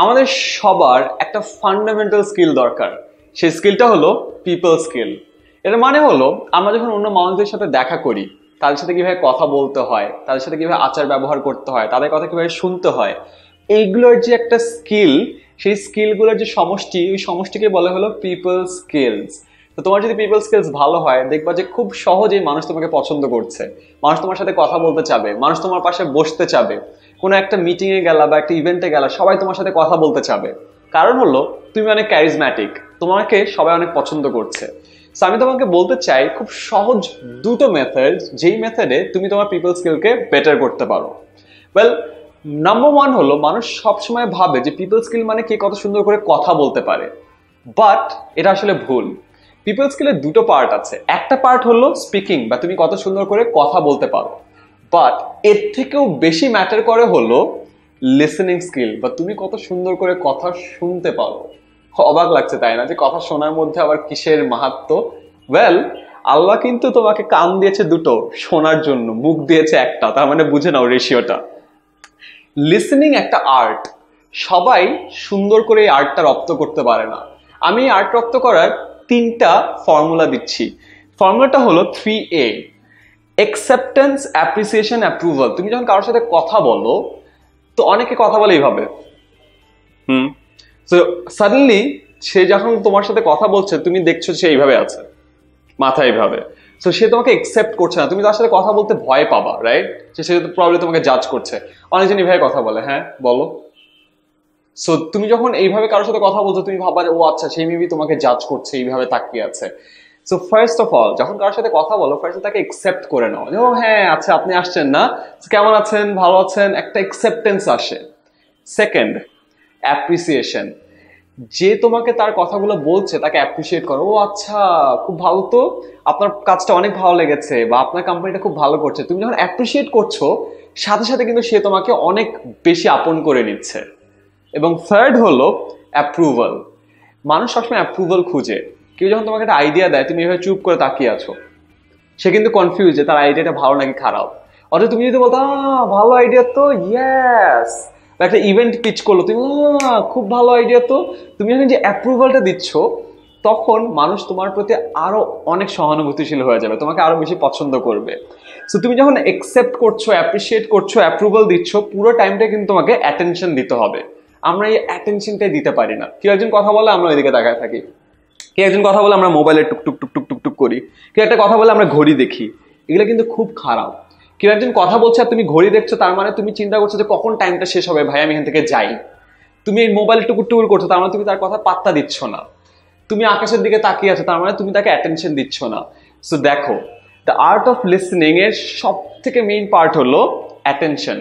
আমাদের সবার একটা ফান্ডামেন্টাল স্কিল দরকার সেই স্কিলটা হলো পিপল স্কিল এর মানে হলো আমরা যখন অন্য মানুষদের সাথে দেখা করি তাদের সাথে কীভাবে কথা বলতে হয় তাদের সাথে কীভাবে আচার ব্যবহার করতে হয় তাদের কথা কীভাবে শুনতে হয় এইগুলোর যে একটা স্কিল সেই স্কিলগুলোর যে সমষ্টি ওই সমষ্টিকে বলা হলো পিপল স্কিলস তো তোমার যদি পিপল স্কিলস ভালো হয় দেখবা যে খুব সহজেই মানুষ তোমাকে পছন্দ করছে মানুষ তোমার সাথে কথা বলতে চাবে মানুষ তোমার পাশে বসতে চাবে কোনো একটা মিটিংয়ে গেলা বা একটা ইভেন্টে গেলা সবাই তোমার সাথে কথা বলতে চাবে কারণ হলো তুমি অনেক ক্যারিজম্যাটিক তোমাকে সবাই অনেক পছন্দ করছে সো আমি তোমাকে বলতে চাই খুব সহজ দুটো মেথড যেই মেথডে তুমি তোমার পিপল স্কিলকে বেটার করতে পারো ওয়েল নাম্বার ওয়ান হলো মানুষ সবসময় ভাবে যে পিপল স্কিল মানে কে কত সুন্দর করে কথা বলতে পারে বাট এটা আসলে ভুল পিপল স্কিলের দুটো পার্ট আছে একটা পার্ট হলো স্পিকিং বা তুমি কত সুন্দর করে কথা বলতে পারো বাট এর থেকেও বেশি ম্যাটার করে হলো লিসেনিং স্কিল বা তুমি কত সুন্দর করে কথা শুনতে পারো অবাক লাগছে তাই না যে কথা শোনার মধ্যে আবার কিসের মাহাত্ম ওয়েল আল্লাহ কিন্তু তোমাকে কান দিয়েছে দুটো শোনার জন্য মুখ দিয়েছে একটা তার মানে বুঝে নাও রেশিওটা লিসেনিং একটা আর্ট সবাই সুন্দর করে এই আর্টটা রপ্ত করতে পারে না আমি আর্ট রপ্ত করার তিনটা ফর্মুলা দিচ্ছি ফর্মুলাটা হলো three A acceptance appreciation approval তুমি যখন কারোর সাথে কথা বলো তো অনেকে কথা বলে এইভাবে হুম সো সাডেনলি সে যখন তোমার সাথে কথা বলছে তুমি দেখছো সে এইভাবে আছে মাথা এইভাবে সো সে তোমাকে একসেপ্ট করছে না তুমি তার সাথে কথা বলতে ভয় পাবা রাইট সে সে প্রবলেম তোমাকে জাজ করছে অনেকজন এইভাবে কথা বলে হ্যাঁ বলো সো তুমি যখন এইভাবে কারোর সাথে কথা বলছো তুমি ভাবার ও আচ্ছা সেই মেবি তোমাকে জাজ করছে এইভাবে তাকিয়ে আছে সো ফার্স্ট অফ অল যখন কারোর সাথে কথা বলো ফার্স্ট তাকে একসেপ্ট করে নাও যেমন হ্যাঁ আচ্ছা আপনি আসছেন না কেমন আছেন ভালো আছেন একটা একসেপ্টেন্স আসে সেকেন্ড অ্যাপ্রিসিয়েশন যে তোমাকে তার কথাগুলো বলছে তাকে অ্যাপ্রিসিয়েট করো ও আচ্ছা খুব ভালো তো আপনার কাজটা অনেক ভালো লেগেছে বা আপনার কোম্পানিটা খুব ভালো করছে তুমি যখন অ্যাপ্রিসিয়েট করছো সাথে সাথে কিন্তু সে তোমাকে অনেক বেশি আপন করে নিচ্ছে এবং থার্ড হলো অ্যাপ্রুভাল মানুষ সবসময় অ্যাপ্রুভাল খুঁজে কেউ যখন তোমাকে একটা আইডিয়া দেয় তুমি এভাবে চুপ করে তাকিয়ে আছো সে কিন্তু কনফিউজ যে তার আইডিয়াটা ভালো নাকি খারাপ অথচ তুমি যদি বলতো ভালো আইডিয়া তো ইয়াস বা একটা ইভেন্ট পিচ করলো তুমি খুব ভালো আইডিয়া তো তুমি যখন যে অ্যাপ্রুভালটা দিচ্ছ তখন মানুষ তোমার প্রতি আরো অনেক সহানুভূতিশীল হয়ে যাবে তোমাকে আরো বেশি পছন্দ করবে সো তুমি যখন একসেপ্ট করছো অ্যাপ্রিসিয়েট করছো অ্যাপ্রুভাল দিচ্ছ পুরো টাইমটা কিন্তু তোমাকে অ্যাটেনশন দিতে হবে আমরা এই অ্যাটেনশনটাই দিতে পারি না কেউ একজন কথা বলে আমরা ওইদিকে তাকায় থাকি কে একজন কথা বলে আমরা মোবাইলে টুক টুক টুক টুক টুক টুক করি কেউ একটা কথা বলে আমরা ঘড়ি দেখি এগুলো কিন্তু খুব খারাপ কেউ একজন কথা বলছে আর তুমি ঘড়ি দেখছো তার মানে তুমি চিন্তা করছো যে কখন টাইমটা শেষ হবে ভাই আমি এখান থেকে যাই তুমি এই মোবাইল টুকুর টুকুর করছো তার মানে তুমি তার কথা পাত্তা দিচ্ছ না তুমি আকাশের দিকে তাকিয়ে আছো তার মানে তুমি তাকে অ্যাটেনশন দিচ্ছ না সো দেখো দ্য আর্ট অফ লিসনিং এর সব থেকে মেইন পার্ট হলো অ্যাটেনশন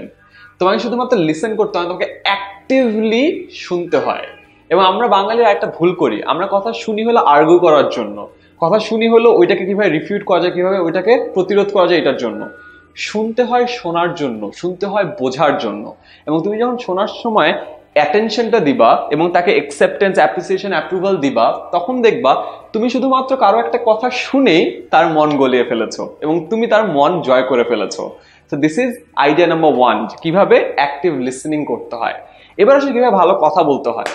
তোমাকে শুধুমাত্র লিসেন করতে হয় তোমাকে অ্যাক্টিভলি শুনতে হয় এবং আমরা বাঙালিরা একটা ভুল করি আমরা কথা শুনি হলো আর্গু করার জন্য কথা শুনি হলো ওইটাকে কীভাবে রিফিউট করা যায় কীভাবে ওইটাকে প্রতিরোধ করা যায় এটার জন্য শুনতে হয় শোনার জন্য শুনতে হয় বোঝার জন্য এবং তুমি যখন শোনার সময় অ্যাটেনশনটা দিবা এবং তাকে অ্যাকসেপ্টেন্স অ্যাপ্রিসিয়েশন অ্যাপ্রুভাল দিবা তখন দেখবা তুমি শুধুমাত্র কারো একটা কথা শুনেই তার মন গলিয়ে ফেলেছো এবং তুমি তার মন জয় করে ফেলেছো তো this is idea number one কিভাবে অ্যাক্টিভ লিসেনিং করতে হয় এবার আসলে কীভাবে ভালো কথা বলতে হয়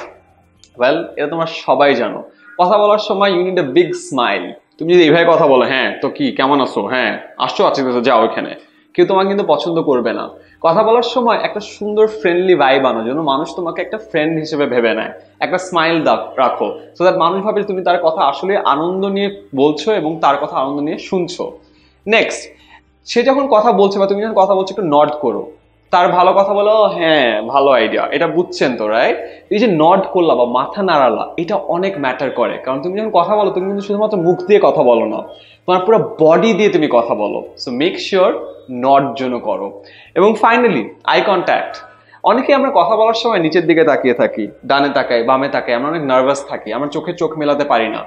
ওয়েল এটা তোমার সবাই জানো কথা বলার সময় you need a big smile তুমি যদি এইভাবে কথা বলো হ্যাঁ তো কি কেমন আছো হ্যাঁ আসছো আছি যাও এখানে কেউ তোমাকে কিন্তু পছন্দ করবে না কথা বলার সময় একটা সুন্দর ফ্রেন্ডলি ভাইব বানো জন্য মানুষ তোমাকে একটা ফ্রেন্ড হিসেবে ভেবে নেয় একটা স্মাইল রাখো সো দ্যাট মানুষ ভাবে তুমি তার কথা আসলে আনন্দ নিয়ে বলছো এবং তার কথা আনন্দ নিয়ে শুনছো নেক্সট সে যখন কথা বলছে বা তুমি যখন কথা বলছো একটু নট করো তার ভালো কথা বলো হ্যাঁ ভালো আইডিয়া এটা বুঝছেন তো রাইট এই যে নড করলা বা মাথা নাড়ালা এটা অনেক ম্যাটার করে কারণ তুমি যখন কথা বলো তুমি কিন্তু শুধুমাত্র মুখ দিয়ে কথা বলো না তোমার পুরো বডি দিয়ে তুমি কথা বলো সো মেক শিওর নড জন্য করো এবং ফাইনালি আই কন্ট্যাক্ট অনেকে আমরা কথা বলার সময় নিচের দিকে তাকিয়ে থাকি ডানে তাকাই বামে তাকাই আমরা অনেক নার্ভাস থাকি আমরা চোখে চোখ মেলাতে পারি না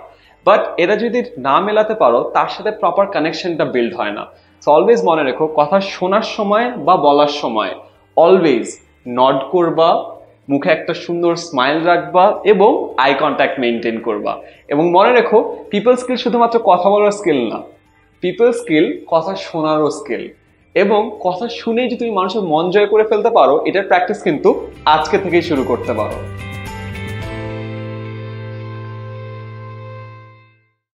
বাট এরা যদি না মেলাতে পারো তার সাথে প্রপার কানেকশনটা বিল্ড হয় না সো অলওয়েজ মনে রেখো কথা শোনার সময় বা বলার সময় অলওয়েজ নড করবা মুখে একটা সুন্দর স্মাইল রাখবা এবং আই কন্ট্যাক্ট মেনটেন করবা এবং মনে রেখো পিপল স্কিল শুধুমাত্র কথা বলার স্কিল না পিপল স্কিল কথা শোনারও স্কিল এবং কথা শুনেই যে তুমি মানুষের মন জয় করে ফেলতে পারো এটার প্র্যাকটিস কিন্তু আজকে থেকেই শুরু করতে পারো